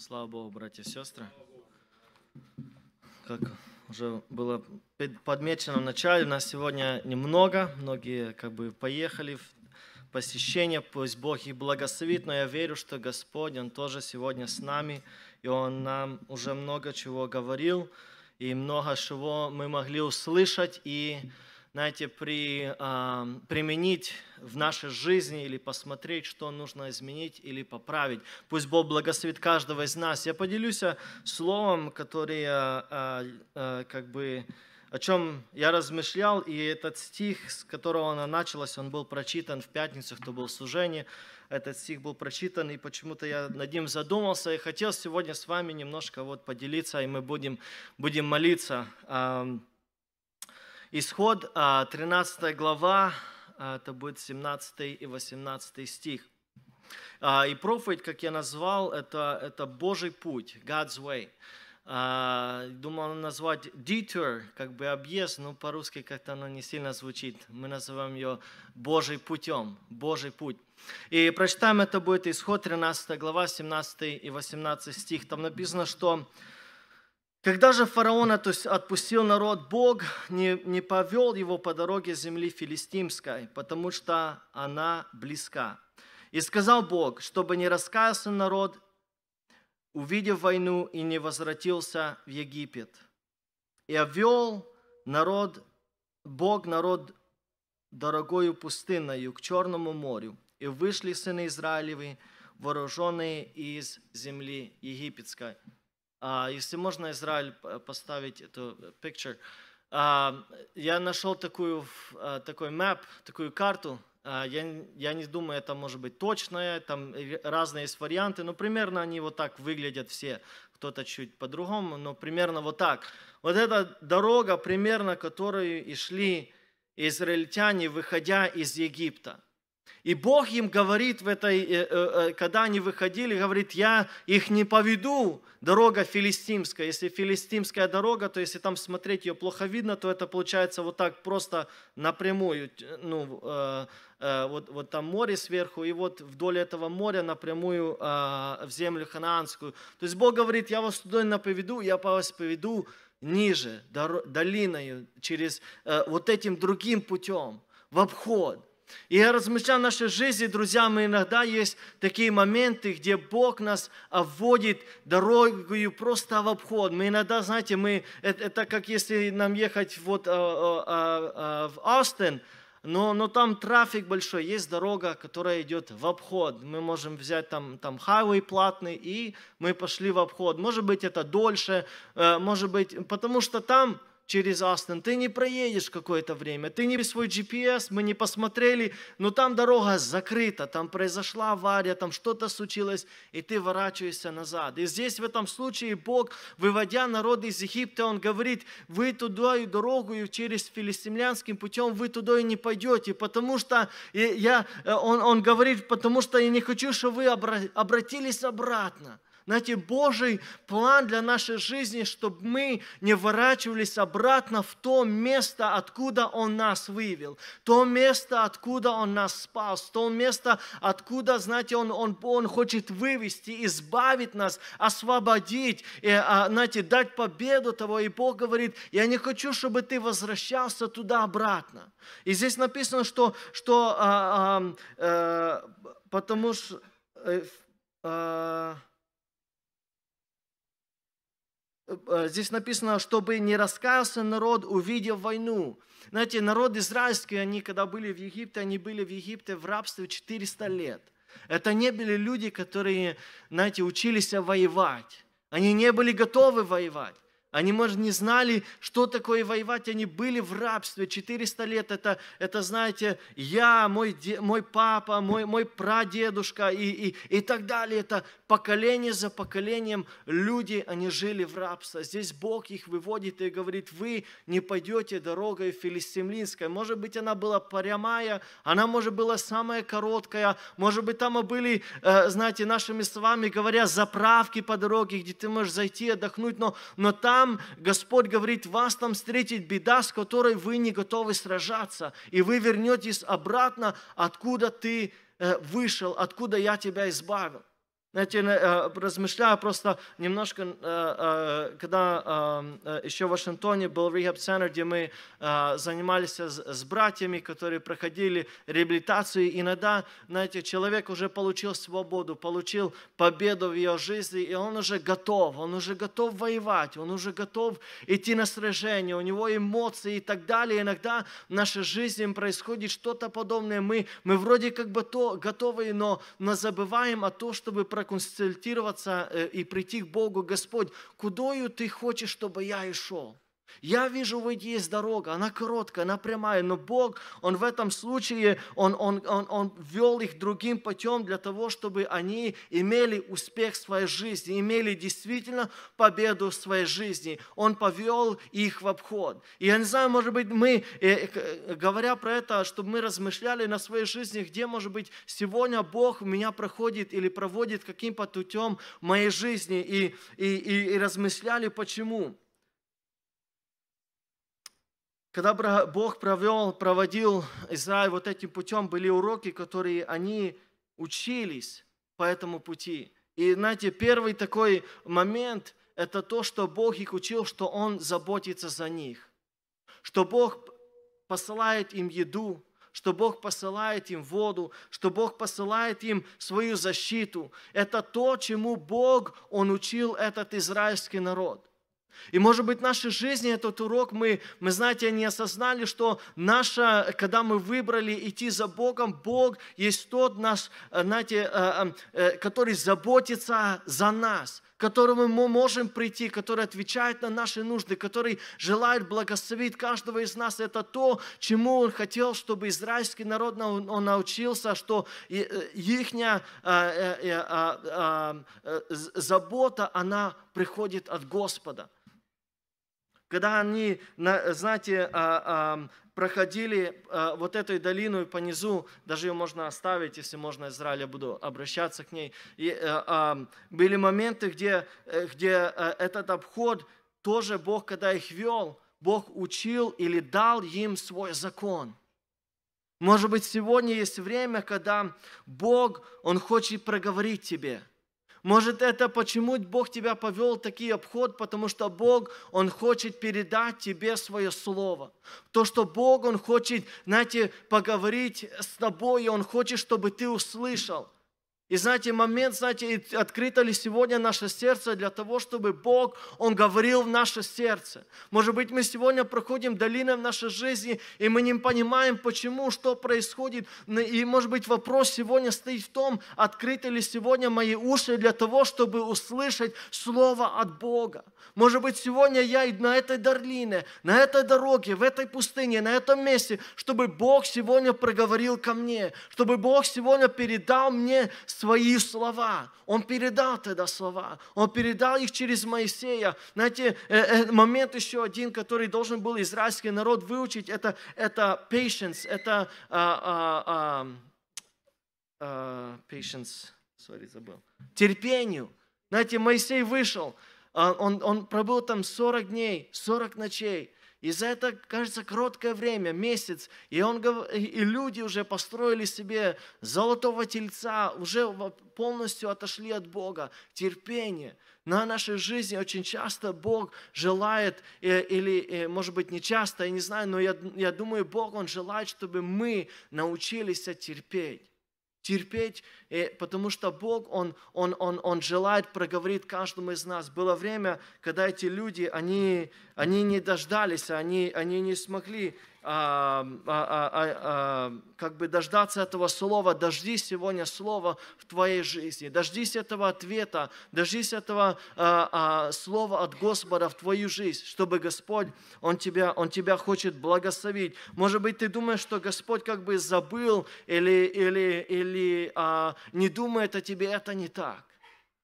Слава Богу, братья и сестры. Как уже было подмечено в начале, у нас сегодня немного. Многие как бы поехали в посещение. Пусть Бог их благословит, но я верю, что Господь, Он тоже сегодня с нами. И Он нам уже много чего говорил. И много чего мы могли услышать и знаете, при, э, применить в нашей жизни или посмотреть, что нужно изменить или поправить. Пусть Бог благословит каждого из нас. Я поделюсь э, словом, которое э, э, как бы о чем я размышлял, и этот стих, с которого она началась, он был прочитан в пятницу, кто был в служении, этот стих был прочитан, и почему-то я над ним задумался, и хотел сегодня с вами немножко вот поделиться, и мы будем, будем молиться. Исход, 13 а, глава, а, это будет 17 и 18 стих. А, и проповедь, как я назвал, это, это Божий путь, God's way. Думал назвать detour, как бы объезд, но по-русски как-то оно не сильно звучит. Мы называем ее Божий путем, Божий путь. И прочитаем, это будет исход 13 глава, 17 и 18 стих. Там написано, что когда же фараон отпустил народ, Бог не, не повел его по дороге земли филистимской, потому что она близка. И сказал Бог, чтобы не раскаялся народ, увидев войну и не возвратился в Египет. И обвел народ, Бог народ дорогою пустыною к Черному морю. И вышли сыны Израилевы, вооруженные из земли египетской. А, если можно Израиль э, поставить эту э, picture. А, я нашел такую, э, такой map, такую карту. А, я, я не думаю, это может быть точное, там разные есть варианты, но примерно они вот так выглядят все. Кто-то чуть по-другому, но примерно вот так. Вот эта дорога, примерно которую и шли израильтяне, выходя из Египта – и Бог им говорит, в этой, э, э, э, когда они выходили, говорит, я их не поведу, дорога филистимская. Если филистимская дорога, то если там смотреть ее плохо видно, то это получается вот так просто напрямую. Ну, вот, вот там море сверху, и вот вдоль этого моря напрямую а, в землю ханаанскую. То есть Бог говорит, я вас туда не поведу, я вас поведу ниже, долиною, через вот этим другим путем, в обход. И я размышляю в нашей жизни, друзья, мы иногда есть такие моменты, где Бог нас вводит дорогою просто в обход. Мы иногда, знаете, мы, это, это как если нам ехать вот а, а, а, а в Аустен, но, но там трафик большой, есть дорога, которая идет в обход. Мы можем взять там, там хайвей платный, и мы пошли в обход. Может быть, это дольше, э, может быть, потому что там через Астон, ты не проедешь какое-то время, ты не свой GPS, мы не посмотрели, но там дорога закрыта, там произошла авария, там что-то случилось, и ты ворачиваешься назад. И здесь в этом случае Бог, выводя народ из Египта, Он говорит, вы туда и дорогу и через филистимлянским путем вы туда и не пойдете, потому что я, э, он, он говорит, потому что я не хочу, чтобы вы обратились обратно. Знаете, Божий план для нашей жизни, чтобы мы не ворачивались обратно в то место, откуда Он нас вывел, то место, откуда Он нас спас, то место, откуда, знаете, Он, он, он хочет вывести, избавить нас, освободить, и, а, знаете, дать победу того. И Бог говорит, я не хочу, чтобы ты возвращался туда-обратно. И здесь написано, что, что а, а, а, потому что... а э, Э, э, здесь написано, чтобы не раскаялся народ, увидев войну. Знаете, народ израильский, они когда были в Египте, они были в Египте в рабстве 400 лет. Это не были люди, которые, знаете, учились воевать. Они не были готовы воевать. Они, может, не знали, что такое воевать. Они были в рабстве 400 лет. Это, это знаете, я, мой, де, мой папа, мой, мой прадедушка и, и, и так далее. Это поколение за поколением люди, они жили в рабстве. Здесь Бог их выводит и говорит, вы не пойдете дорогой филистимлинской. Может быть, она была прямая, она, может, была самая короткая. Может быть, там были, э, знаете, нашими словами говоря, заправки по дороге, где ты можешь зайти отдохнуть, но, но там там Господь говорит, вас там встретит беда, с которой вы не готовы сражаться, и вы вернетесь обратно, откуда ты э, вышел, откуда я тебя избавил. Знаете, э, размышляя просто немножко, э, э, когда еще в Вашингтоне был rehab center, где мы занимались с братьями, которые проходили реабилитацию, иногда, знаете, человек уже получил свободу, получил победу в ее жизни, и он уже готов, он уже готов воевать, он уже готов идти на сражение, у него эмоции и так далее. Иногда в нашей жизни происходит что-то подобное, мы, мы вроде как бы то готовы, но, но забываем о том, чтобы проконсультироваться э, и прийти к Богу, Господь, кудою ты хочешь, чтобы я и шел? Я вижу, вот из дорога, она короткая, она прямая, но Бог, Он в этом случае, Он, он, он, он вел их другим путем для того, чтобы они имели успех в своей жизни, имели действительно победу в своей жизни. Он повел их в обход. И я не знаю, может быть, мы, э, э, э, говоря про это, чтобы мы размышляли на своей жизни, где, может быть, сегодня Бог меня проходит или проводит каким-то путем в моей жизни, и, и, и, и размышляли, Почему? Когда Бог провел, проводил Израиль вот этим путем, были уроки, которые они учились по этому пути. И знаете, первый такой момент – это то, что Бог их учил, что Он заботится за них, что Бог посылает им еду, что Бог посылает им воду, что Бог посылает им свою защиту. Это то, чему Бог, Он учил этот израильский народ. И, может быть, в нашей жизни этот урок мы, мы, знаете, не осознали, что наша, когда мы выбрали идти за Богом, Бог есть тот наш, э, знаете, э, э, который заботится за нас, к которому мы можем прийти, который отвечает на наши нужды, который желает благословить каждого из нас. Это то, чему он хотел, чтобы израильский народ он научился, что их а, а, забота, она приходит от Господа. Когда они, знаете, а, а, проходили а, вот этой долину по низу, даже ее можно оставить, если можно, Израиль, я буду обращаться к ней. И э, были моменты, где, э, где э, этот обход тоже Бог, когда их вел, Бог учил или дал им свой закон. Может быть, сегодня есть время, когда Бог, Он хочет проговорить тебе – может, это почему Бог тебя повел такие обход, потому что Бог, Он хочет передать тебе свое слово. То, что Бог, Он хочет, знаете, поговорить с тобой, Он хочет, чтобы ты услышал – и знаете, момент, знаете, открыто ли сегодня наше сердце для того, чтобы Бог, Он говорил в наше сердце. Может быть, мы сегодня проходим долины в нашей жизни, и мы не понимаем, почему, что происходит. Ну, и, может быть, вопрос сегодня стоит в том, открыты ли сегодня мои уши для того, чтобы услышать Слово от Бога. Может быть, сегодня я и на этой долине, на этой дороге, в этой пустыне, на этом месте, чтобы Бог сегодня проговорил ко мне, чтобы Бог сегодня передал мне свои слова. Он передал тогда слова. Он передал их через Моисея. Знаете, э, э, момент еще один, который должен был израильский народ выучить, это, это patience, это а, а, а, а patience, sorry, забыл. Терпению. Знаете, Моисей вышел, а, он, он пробыл там 40 дней, 40 ночей. И за это, кажется, короткое время, месяц, и, он, и люди уже построили себе золотого тельца, уже полностью отошли от Бога. Терпение. На нашей жизни очень часто Бог желает, э, или, э, может быть, не часто, я не знаю, но я, я думаю, Бог, Он желает, чтобы мы научились терпеть терпеть, э, потому что Бог, он, он, он, он желает проговорить каждому из нас. Было время, когда эти люди, они, они не дождались, они, они не смогли а, а, а, а, а как бы дождаться этого слова. Дожди сегодня слова в твоей жизни. Дождись этого ответа. Дождись этого а, а, слова от Господа в твою жизнь, чтобы Господь, Он тебя, Он тебя хочет благословить. Может быть, ты думаешь, что Господь как бы забыл или, или, или а, не думает о тебе. Это не так.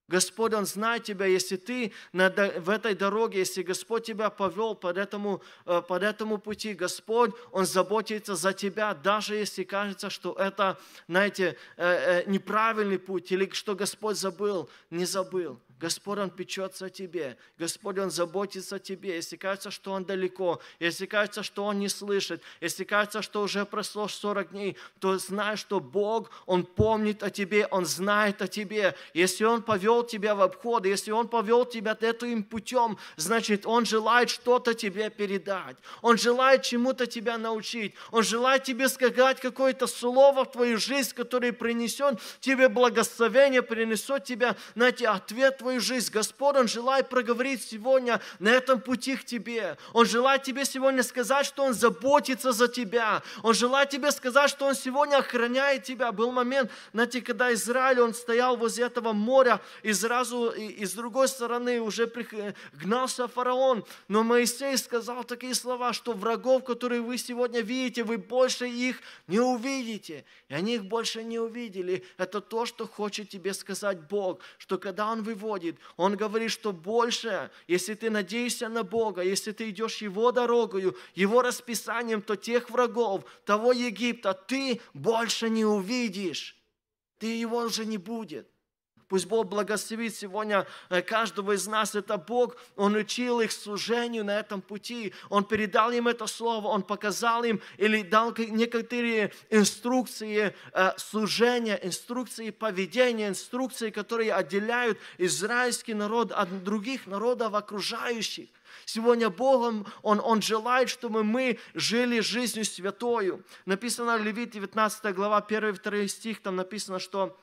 Господь, Он знает тебя, если ты в этой дороге, если Господь тебя повел по этому, э, по этому пути, Господь, Он заботится за тебя, даже если кажется, что это, знаете, э, э, неправильный путь, или что Господь забыл, не забыл. Господь, Он печется о тебе. Господь, Он заботится о тебе. Если кажется, что Он далеко, если кажется, что Он не слышит, если кажется, что уже прошло 40 дней, то знай, что Бог, Он помнит о тебе, Он знает о тебе. Если Он повел тебя в обход, если Он повел тебя этим путем, значит, Он желает что-то тебе передать. Он желает чему-то тебя научить. Он желает тебе сказать какое-то слово в твою жизнь, которое принесет тебе благословение, принесет тебе, знаете, ответ твою жизнь. Господь, Он желает проговорить сегодня на этом пути к тебе. Он желает тебе сегодня сказать, что Он заботится за тебя. Он желает тебе сказать, что Он сегодня охраняет тебя. Был момент, знаете, когда Израиль, он стоял возле этого моря, и сразу, и, и с другой стороны уже э, гнался фараон. Но Моисей сказал такие слова, что врагов, которые вы сегодня видите, вы больше их не увидите. И они их больше не увидели. Это то, что хочет тебе сказать Бог, что когда Он выводит приходит. Он говорит, что больше, если ты надеешься на Бога, если ты идешь Его дорогою, Его расписанием, то тех врагов, того Египта ты больше не увидишь. Ты его уже не будет. Пусть Бог благословит сегодня э, каждого из нас. Это Бог, Он учил их служению на этом пути. Он передал им это слово, Он показал им или дал некоторые инструкции э, служения, инструкции поведения, инструкции, которые отделяют израильский народ от других народов окружающих. Сегодня Богом он, он желает, чтобы мы жили жизнью святою. Написано в Левит 19 глава 1-2 стих, там написано, что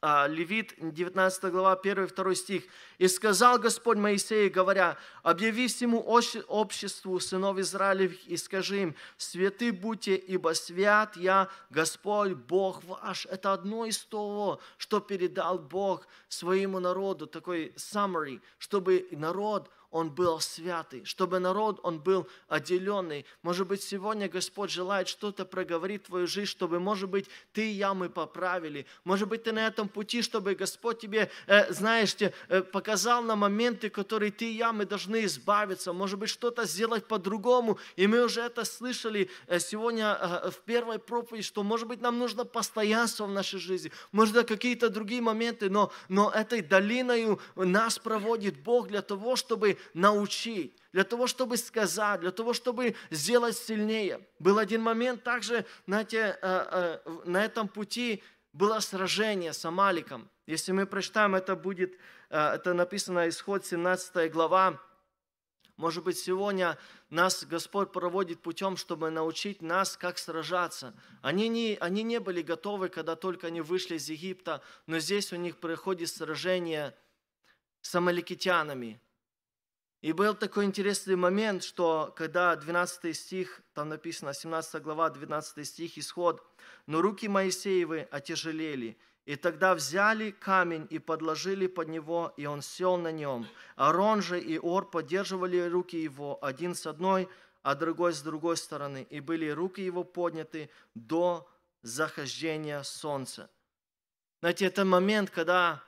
а, Левит, 19 глава, 1-2 стих. «И сказал Господь Моисею, говоря, объяви всему обществу сынов Израилевых и скажи им, святы будьте, ибо свят я, Господь, Бог ваш». Это одно из того, что передал Бог своему народу, такой summary, чтобы народ он был святый, чтобы народ, он был отделенный. Может быть, сегодня Господь желает что-то проговорить в твою жизнь, чтобы, может быть, ты и я мы поправили. Может быть, ты на этом пути, чтобы Господь тебе, э, знаешь, э, показал на моменты, которые ты и я, мы должны избавиться. Может быть, что-то сделать по-другому. И мы уже это слышали э, сегодня э, э, в первой проповеди, что, может быть, нам нужно постоянство в нашей жизни. Может, быть какие-то другие моменты, но, но этой долиною нас проводит Бог для того, чтобы научить, для того, чтобы сказать, для того, чтобы сделать сильнее. Был один момент также, знаете, э, э, на этом пути было сражение с Амаликом. Если мы прочитаем, это будет, э, это написано исход 17 глава. Может быть, сегодня нас Господь проводит путем, чтобы научить нас, как сражаться. Они не, они не были готовы, когда только они вышли из Египта, но здесь у них происходит сражение с амаликитянами. И был такой интересный момент, что когда 12 стих, там написано 17 глава, 12 стих, исход, «Но руки Моисеевы отяжелели, и тогда взяли камень и подложили под него, и он сел на нем. Арон же и Ор поддерживали руки его, один с одной, а другой с другой стороны, и были руки его подняты до захождения солнца». Знаете, это момент, когда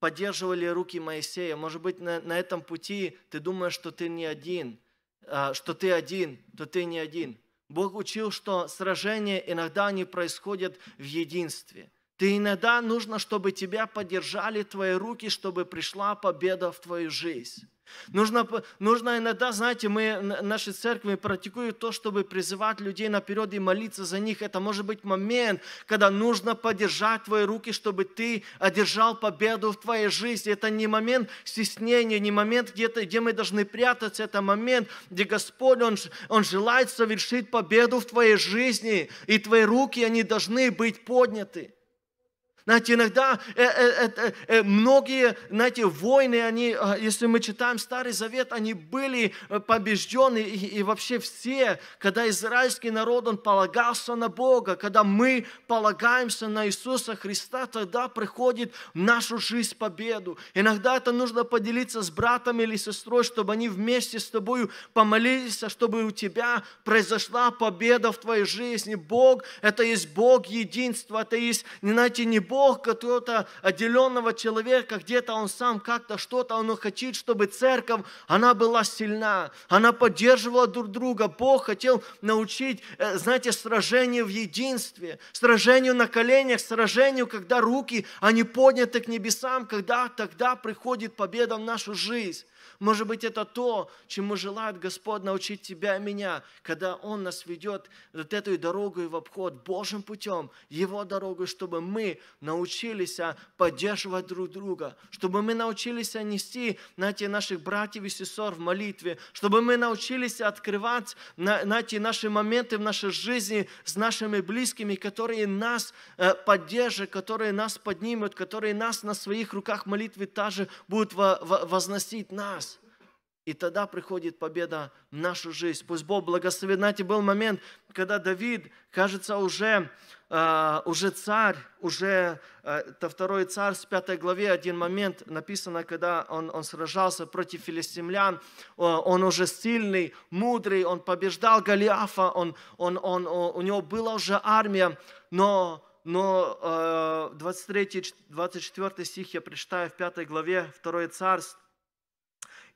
поддерживали руки Моисея. Может быть, на, на этом пути ты думаешь, что ты не один, а, что ты один, то ты не один. Бог учил, что сражения иногда не происходят в единстве – ты иногда нужно, чтобы тебя поддержали твои руки, чтобы пришла победа в твою жизнь. Нужно, нужно иногда, знаете, мы, наши церкви практикуют то, чтобы призывать людей наперед и молиться за них. Это может быть момент, когда нужно поддержать твои руки, чтобы ты одержал победу в твоей жизни. Это не момент стеснения, не момент, где, -то, где мы должны прятаться. Это момент, где Господь, Он, Он желает совершить победу в твоей жизни. И твои руки, они должны быть подняты. Знаете, иногда э, э, э, многие, знаете, войны, они, если мы читаем Старый Завет, они были побеждены, и, вообще все, когда израильский народ, он полагался на Бога, когда мы полагаемся на Иисуса Христа, тогда приходит в нашу жизнь победу. Иногда это нужно поделиться с братом или сестрой, чтобы они вместе с тобою помолились, а чтобы у тебя произошла победа в твоей жизни. Бог, это есть Бог единства, это есть, знаете, не Бог, Бог какого-то отделенного человека, где-то он сам как-то что-то, он хочет, чтобы церковь, она была сильна, она поддерживала друг друга. Бог хотел научить, э, знаете, сражению в единстве, сражению на коленях, сражению, когда руки, они подняты к небесам, когда тогда приходит победа в нашу жизнь. Может быть, это то, чему желает Господь научить тебя и меня, когда Он нас ведет вот этой дорогой в обход, Божьим путем, Его дорогой, чтобы мы научились поддерживать друг друга, чтобы мы научились нести, на знаете, наших братьев и сестер в молитве, чтобы мы научились открывать, на те наши моменты в нашей жизни с нашими близкими, которые нас э, поддержат, которые нас поднимут, которые нас на своих руках молитвы также будут возносить нас нас. И тогда приходит победа в нашу жизнь. Пусть Бог благословит. Знаете, был момент, когда Давид, кажется, уже, э, уже царь, уже э, это второй царь в пятой главе, один момент написано, когда он, он сражался против филистимлян, он уже сильный, мудрый, он побеждал Голиафа, он, он, он, он, у него была уже армия, но но э, а, 23-24 стих я прочитаю в пятой главе Второй царь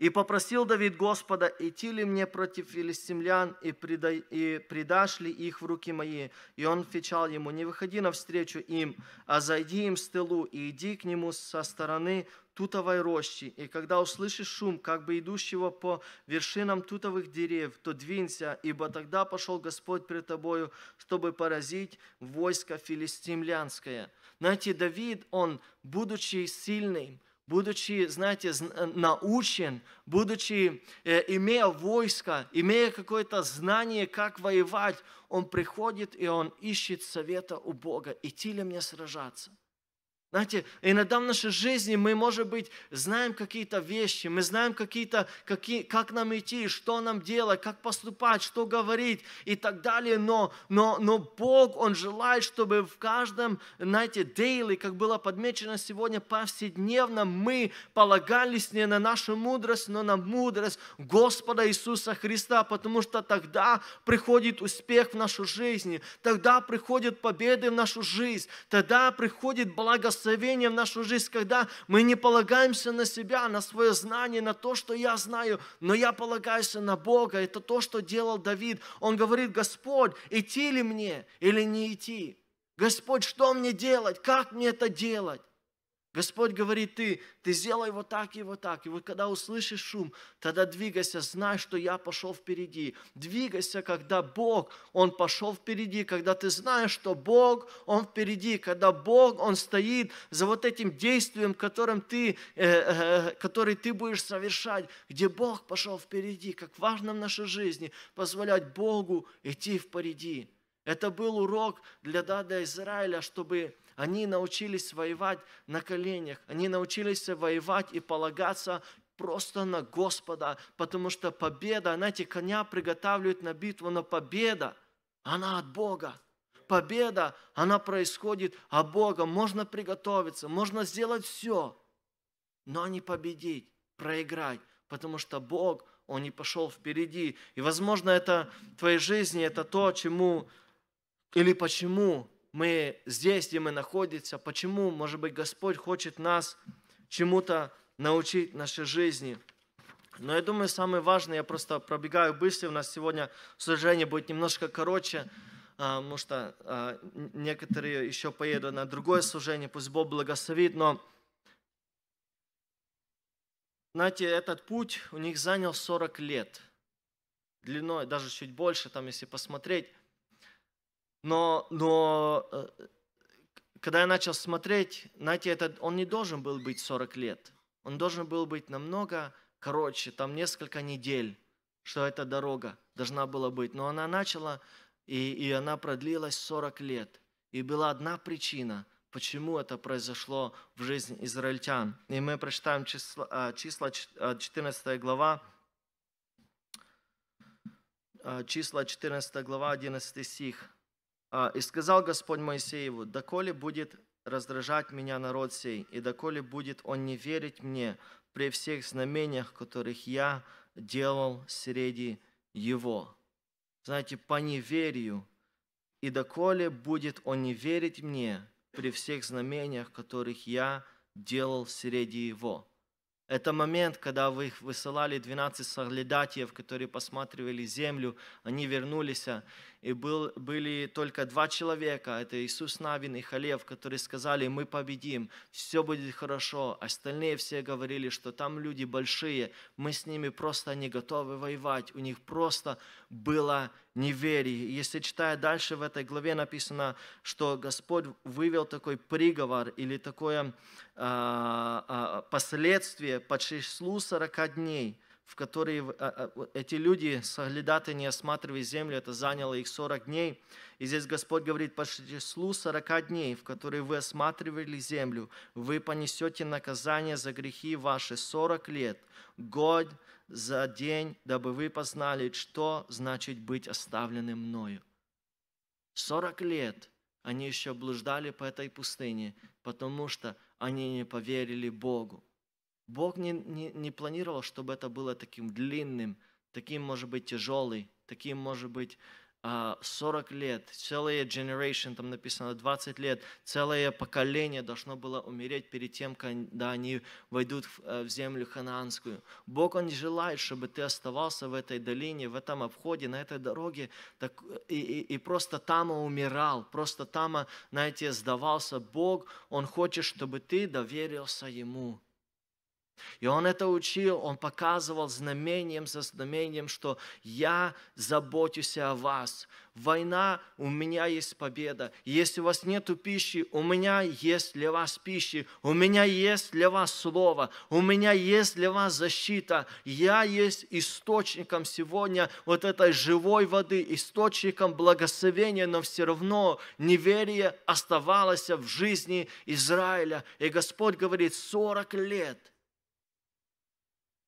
и попросил Давид Господа, идти ли мне против филистимлян, и, преда, и предашь ли их в руки мои? И он отвечал ему, не выходи навстречу им, а зайди им с тылу, и иди к нему со стороны тутовой рощи, и когда услышишь шум, как бы идущего по вершинам тутовых дерев, то двинься, ибо тогда пошел Господь пред тобою, чтобы поразить войско филистимлянское». Знаете, Давид, он, будучи сильным, будучи, знаете, э, научен, будучи, э, имея войско, имея какое-то знание, как воевать, он приходит и он ищет совета у Бога, идти ли мне сражаться. Знаете, иногда в нашей жизни мы, может быть, знаем какие-то вещи, мы знаем какие-то, какие, как нам идти, что нам делать, как поступать, что говорить и так далее, но, но, но Бог, Он желает, чтобы в каждом, знаете, дейли, как было подмечено сегодня, повседневно мы полагались не на нашу мудрость, но на мудрость Господа Иисуса Христа, потому что тогда приходит успех в нашу жизнь, тогда приходят победы в нашу жизнь, тогда приходит благословение, благословение в нашу жизнь, когда мы не полагаемся на себя, на свое знание, на то, что я знаю, но я полагаюсь на Бога. Это то, что делал Давид. Он говорит, Господь, идти ли мне или не идти? Господь, что мне делать? Как мне это делать? Господь говорит, ты, ты сделай вот так и вот так. И вот когда услышишь шум, тогда двигайся, знай, что я пошел впереди. Двигайся, когда Бог, Он пошел впереди, когда ты знаешь, что Бог, Он впереди, когда Бог, Он стоит за вот этим действием, которым ты, э, э, э который ты будешь совершать, где Бог пошел впереди, как важно в нашей жизни позволять Богу идти впереди. Это был урок для, дада Израиля, чтобы они научились воевать на коленях. Они научились воевать и полагаться просто на Господа, потому что победа, знаете, коня приготавливают на битву, но победа, она от Бога. Победа, она происходит от Бога. Можно приготовиться, можно сделать все, но не победить, проиграть, потому что Бог, Он не пошел впереди. И, возможно, это в твоей жизни, это то, чему или почему мы здесь, где мы находимся, почему, может быть, Господь хочет нас чему-то научить нашей жизни. Но я думаю, самое важное, я просто пробегаю быстро, у нас сегодня служение будет немножко короче, потому а, что а, а, некоторые еще поедут на другое служение, пусть Бог благословит, но знаете, этот путь у них занял 40 лет – длиной, даже чуть больше, там, если посмотреть. Но, но э, когда я начал смотреть, знаете, этот, он не должен был быть 40 лет. Он должен был быть намного короче, там несколько недель, что эта дорога должна была быть. Но она начала, и, и она продлилась 40 лет. И была одна причина, почему это произошло в жизни израильтян. И мы прочитаем числа, а, числа 14 а, глава, а, числа 14 глава, 11 стих. А, «И сказал Господь Моисееву, доколе будет раздражать меня народ сей, и доколе будет он не верить мне при всех знамениях, которых я делал среди его». Знаете, по неверию, и доколе будет он не верить мне при всех знамениях, которых я делал среди его. Это момент, когда вы их высылали 12 соглядатьев, которые посматривали землю, они вернулись, а и был, были только два человека, это Иисус Навин и Халев, которые сказали, мы победим, все будет хорошо. Остальные все говорили, что там люди большие, мы с ними просто не готовы воевать, у них просто было неверие. Если читая дальше, в этой главе написано, что Господь вывел такой приговор или такое э, э, последствие по числу 40 дней – в которые э, э, э, эти люди, соглядаты, не осматривая землю, это заняло их 40 дней. И здесь Господь говорит, по числу 40 дней, в которые вы осматривали землю, вы понесете наказание за грехи ваши 40 лет, год за день, дабы вы познали, что значит быть оставленным мною. 40 лет они еще блуждали по этой пустыне, потому что они не поверили Богу. Бог не, не, не планировал, чтобы это было таким длинным, таким, может быть, тяжелый, таким, может быть, 40 а, лет, целая generation, там написано 20 лет, целое поколение должно было умереть перед тем, когда они войдут э, в землю ханаанскую. Бог, Он желает, чтобы ты оставался в этой долине, в этом обходе, на этой дороге, так, и, и, и просто там умирал, просто там, знаете, сдавался. Бог, Он хочет, чтобы ты доверился Ему. И он это учил, он показывал знамением со знамением, что я заботюсь о вас. Война, у меня есть победа. Если у вас нет пищи, у меня есть для вас пищи. У меня есть для вас слово. У меня есть для вас защита. Я есть источником сегодня вот этой живой воды, источником благословения, но все равно неверие оставалось в жизни Израиля. И Господь говорит, 40 лет –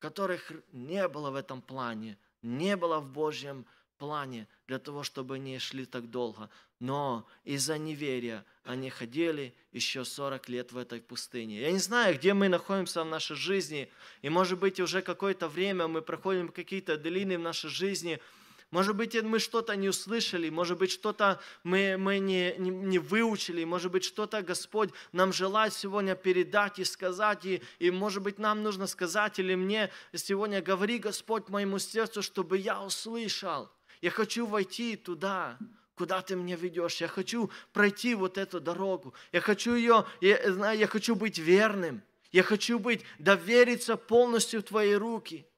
которых не было в этом плане, не было в Божьем плане для того, чтобы они шли так долго. Но из-за неверия они ходили еще 40 лет в этой пустыне. Я не знаю, где мы находимся в нашей жизни, и может быть уже какое-то время мы проходим какие-то долины в нашей жизни – может быть, мы что-то не услышали, может быть, что-то мы, мы не, не, не выучили, может быть, что-то Господь нам желает сегодня передать и сказать, и, и может быть, нам нужно сказать или мне сегодня, говори, Господь, моему сердцу, чтобы я услышал. Я хочу войти туда, куда ты меня ведешь. Я хочу пройти вот эту дорогу. Я хочу ее, я, знаю, я хочу быть верным. Я хочу быть, довериться полностью в твои руки –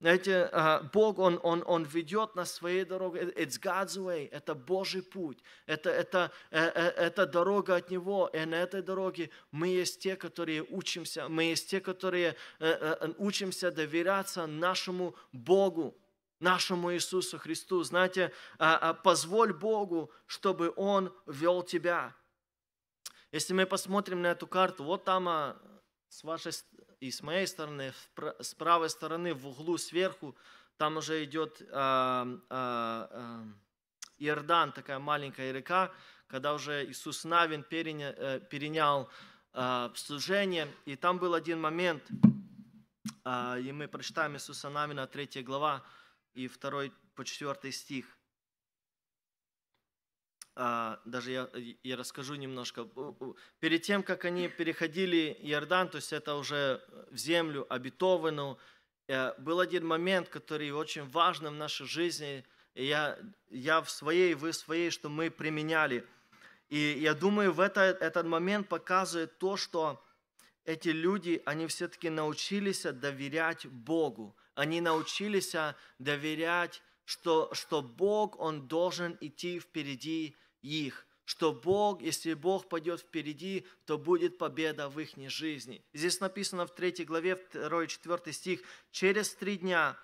знаете, а, Бог, Он, Он, Он ведет нас своей дорогой. It's God's way. Это Божий путь. Это, это, э, э, это дорога от Него. И на этой дороге мы есть те, которые учимся. Мы есть те, которые э, учимся доверяться нашему Богу, нашему Иисусу Христу. Знаете, а, а, позволь Богу, чтобы Он вел тебя. Если мы посмотрим на эту карту, вот там с вашей и с моей стороны, с правой стороны, в углу сверху, там уже идет э, а, э, а, э, а, Иордан, такая маленькая река, когда уже Иисус Навин переня, э, перенял э, служение. И там был один момент, э, и мы прочитаем Иисуса Навина, 3 глава, и 2 по 4 стих. А, даже я, я расскажу немножко. Перед тем, как они переходили Иордан, то есть это уже э, в землю обетованную, э, был один момент, который очень важен в нашей жизни, и я, я в своей, вы в своей, что мы применяли. И я думаю, в это, этот момент показывает то, что эти люди, они все-таки научились доверять Богу. Они научились доверять, что, что Бог, Он должен идти впереди их, что Бог, если Бог пойдет впереди, то будет победа в их жизни. Здесь написано в 3 главе, 2-4 стих, через три дня,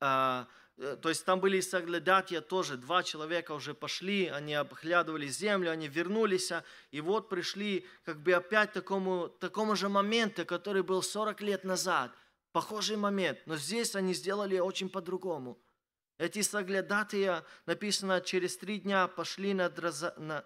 а, э, то есть там были соглядатья тоже, два человека уже пошли, они обглядывали землю, они вернулись, и вот пришли как бы опять к такому, такому же моменту, который был 40 лет назад, похожий момент, но здесь они сделали очень по-другому – эти соглядатые, написано, через три дня пошли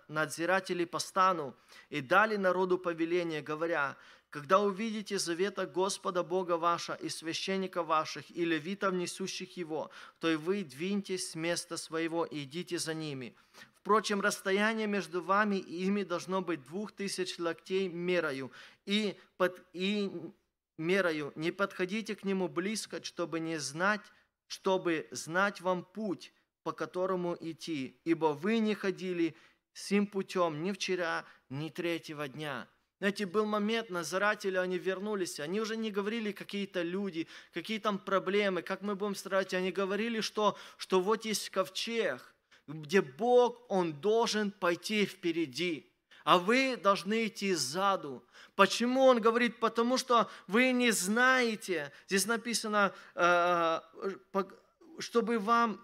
надзиратели по стану и дали народу повеление, говоря, «Когда увидите завета Господа Бога ваша и священника ваших и левитов, несущих его, то и вы двиньтесь с места своего и идите за ними. Впрочем, расстояние между вами и ими должно быть двух тысяч локтей мерою, и, под, и мерою не подходите к нему близко, чтобы не знать, чтобы знать вам путь, по которому идти, ибо вы не ходили сим путем ни вчера, ни третьего дня». Знаете, был момент, назиратели, они вернулись, они уже не говорили, какие-то люди, какие там проблемы, как мы будем страдать, они говорили, что, что вот есть ковчег, где Бог, Он должен пойти впереди а вы должны идти сзаду. Почему он говорит? Потому что вы не знаете. Здесь написано, э, э, чтобы вам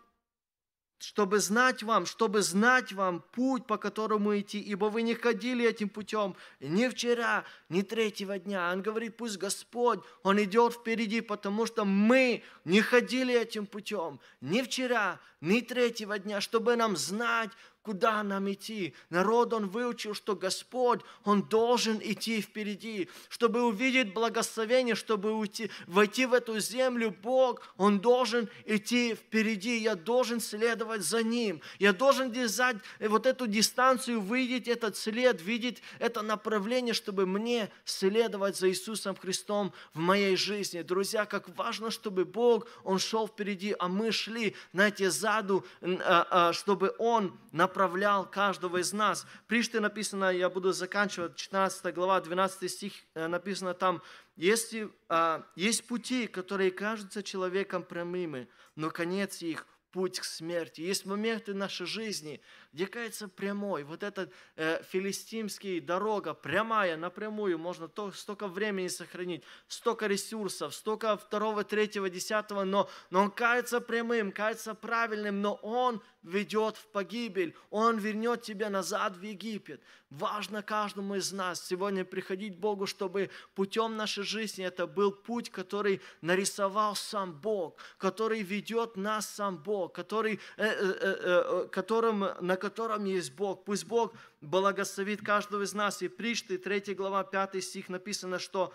чтобы знать вам, чтобы знать вам путь, по которому идти, ибо вы не ходили этим путем ни вчера, ни третьего дня. Он говорит, пусть Господь, Он идет впереди, потому что мы не ходили этим путем ни вчера, ни третьего дня, чтобы нам знать, куда нам идти. Народ, он выучил, что Господь, он должен идти впереди, чтобы увидеть благословение, чтобы уйти, войти в эту землю, Бог, он должен идти впереди, я должен следовать за ним, я должен держать вот эту дистанцию, видеть этот след, видеть это направление, чтобы мне следовать за Иисусом Христом в моей жизни. Друзья, как важно, чтобы Бог, он шел впереди, а мы шли, знаете, заду, а, а, чтобы он направлял направлял каждого из нас. Пришты написано, я буду заканчивать, 14 глава, 12 стих, э, написано там, есть, а, есть пути, которые кажутся человеком прямыми, но конец их путь к смерти. Есть моменты нашей жизни, где кажется прямой. Вот эта э, филистимская дорога прямая, напрямую, можно то, столько времени сохранить, столько ресурсов, столько второго, третьего, десятого, но, но он кажется прямым, кажется правильным, но он ведет в погибель, Он вернет тебя назад в Египет. Важно каждому из нас сегодня приходить к Богу, чтобы путем нашей жизни это был путь, который нарисовал сам Бог, который ведет нас сам Бог, который, э, э, э, которым, на котором есть Бог. Пусть Бог благословит каждого из нас. И Пришты, 3 глава, 5 стих написано, что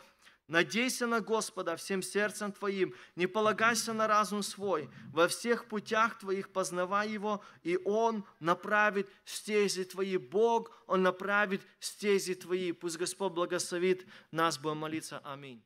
Надейся на Господа всем сердцем твоим, не полагайся на разум свой, во всех путях твоих познавай Его, и Он направит стези твои. Бог, Он направит стези твои. Пусть Господь благословит нас, будем молиться. Аминь.